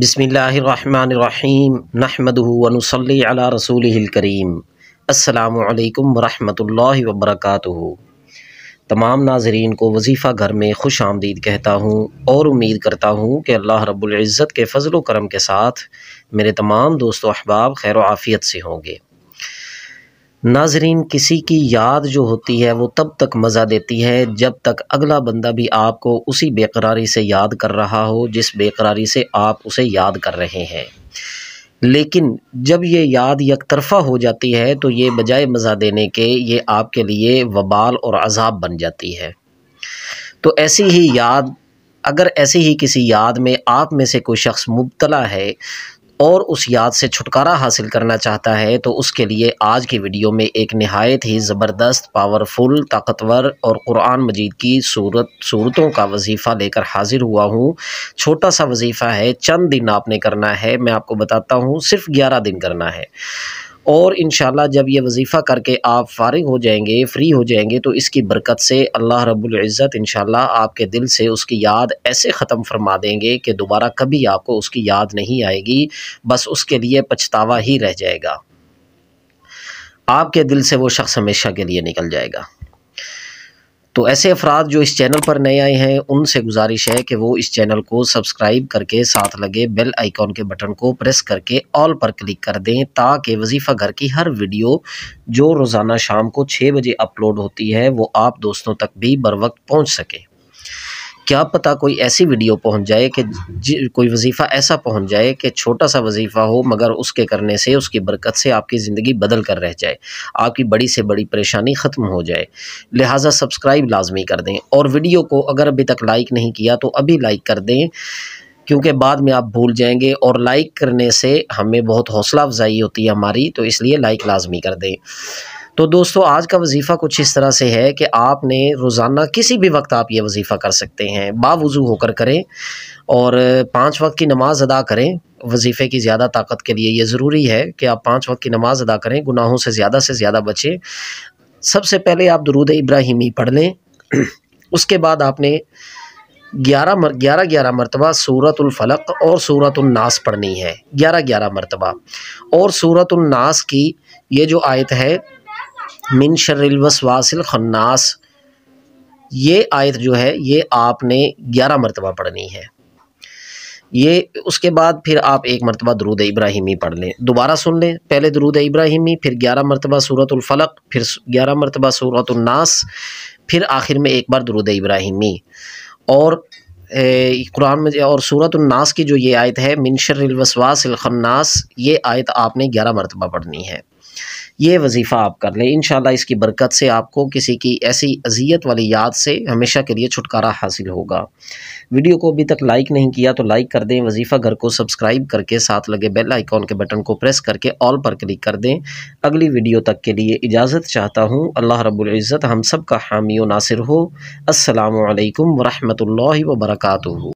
बसमीम नहमदनसली अला रसूलकरीम अल्लाम वरहमल वबरक तमाम नाजरीन को वजीफ़ा घर में खुश आमदीद कहता हूँ और उम्मीद करता हूँ कि अल्लाह रब्ज़त के फ़जल करम के साथ मेरे तमाम दोस्तों अहबाब खैर आफ़ियत से होंगे नाजरीन किसी की याद जो होती है वो तब तक मज़ा देती है जब तक अगला बंदा भी आपको उसी बेकरारी से याद कर रहा हो जिस बेकरारी से आप उसे याद कर रहे हैं लेकिन जब ये याद एक तरफा हो जाती है तो ये बजाय मज़ा देने के ये आपके लिए वबाल और अजाब बन जाती है तो ऐसी ही याद अगर ऐसी ही किसी याद में आप में से कोई शख्स मुबतला है और उस याद से छुटकारा हासिल करना चाहता है तो उसके लिए आज की वीडियो में एक नहायत ही ज़बरदस्त पावरफुल ताकतवर और कुरान मजीद की सूरत सूरतों का वजीफ़ा लेकर हाज़िर हुआ हूँ छोटा सा वजीफ़ा है चंद दिन आपने करना है मैं आपको बताता हूँ सिर्फ ग्यारह दिन करना है और इन जब ये वजीफ़ा करके आप फारग हो जाएंगे फ्री हो जाएंगे तो इसकी बरकत से अल्लाह रब्ज़त इन आपके दिल से उसकी याद ऐसे ख़त्म फरमा देंगे कि दोबारा कभी आपको उसकी याद नहीं आएगी बस उसके लिए पछतावा ही रह जाएगा आपके दिल से वो शख्स हमेशा के लिए निकल जाएगा तो ऐसे अफराद जो इस चैनल पर नए आए हैं उनसे गुजारिश है कि वो इस चैनल को सब्सक्राइब करके साथ लगे बेल आइकॉन के बटन को प्रेस करके ऑल पर क्लिक कर दें ताकि वजीफ़ा घर की हर वीडियो जो रोज़ाना शाम को छः बजे अपलोड होती है वो आप दोस्तों तक भी बर वक्त पहुँच सके क्या पता कोई ऐसी वीडियो पहुंच जाए कि कोई वजीफ़ा ऐसा पहुंच जाए कि छोटा सा वजीफ़ा हो मगर उसके करने से उसकी बरकत से आपकी ज़िंदगी बदल कर रह जाए आपकी बड़ी से बड़ी परेशानी ख़त्म हो जाए लिहाजा सब्सक्राइब लाजमी कर दें और वीडियो को अगर अभी तक लाइक नहीं किया तो अभी लाइक कर दें क्योंकि बाद में आप भूल जाएंगे और लाइक करने से हमें बहुत हौसला अफजाई होती है हमारी तो इसलिए लाइक लाजमी कर दें तो दोस्तों आज का वजीफ़ा कुछ इस तरह से है कि आपने रोज़ाना किसी भी वक्त आप ये वजीफ़ा कर सकते हैं बावज़ू होकर करें और पाँच वक्त की नमाज़ अदा करें वजीफ़े की ज़्यादा ताकत के लिए ये ज़रूरी है कि आप पाँच वक्त की नमाज़ अदा करें गुनाहों से ज़्यादा से ज़्यादा बचें सबसे पहले आप दरूद इब्राहिमी पढ़ लें उसके बाद आपने ग्यारह मर ग्यारह ग्यारह मरतबा सूरतलफ़लक और सूरतनास पढ़नी है ग्यारह ग्यारह मरतबा और सूरतनास की ये जो आयत है मिन शर्रवासिल खन्नास ये आयत जो है ये आपने ग्यारह मरतबा पढ़नी है ये उसके बाद फिर आप एक मरतबा दरूद इब्राहिमी पढ़ लें दोबारा सुन लें पहले दरूद इब्राहिमी फिर ग्यारह मरतबा सूरतलफ़लक फिर ग्यारह मरतबा सूरतनास फिर आखिर में एक बार दरूद इब्राहिमी और कुरान में और सूरतनास की जो ये आयत है मिनशरवसवासखन्नास ये आयत आपने ग्यारह मरतबा पढ़नी है ये वजीफ़ा आप कर लें इन इसकी बरकत से आपको किसी की ऐसी अजियत वाली याद से हमेशा के लिए छुटकारा हासिल होगा वीडियो को अभी तक लाइक नहीं किया तो लाइक कर दें वजीफ़ा घर को सब्सक्राइब करके साथ लगे बेल आइकॉन के बटन को प्रेस करके ऑल पर क्लिक कर दें अगली वीडियो तक के लिए इजाज़त चाहता हूँ अल्लाह रबुल्ज़त हम सब का हामी नासिर हो असलकम वरहमल वर्का